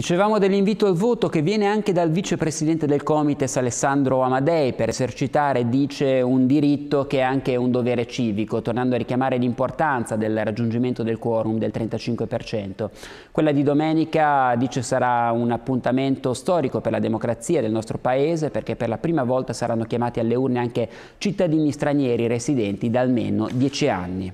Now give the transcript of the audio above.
Dicevamo dell'invito al voto che viene anche dal vicepresidente del Comites Alessandro Amadei per esercitare, dice, un diritto che è anche un dovere civico, tornando a richiamare l'importanza del raggiungimento del quorum del 35%. Quella di domenica, dice, sarà un appuntamento storico per la democrazia del nostro Paese perché per la prima volta saranno chiamati alle urne anche cittadini stranieri residenti da almeno 10 anni.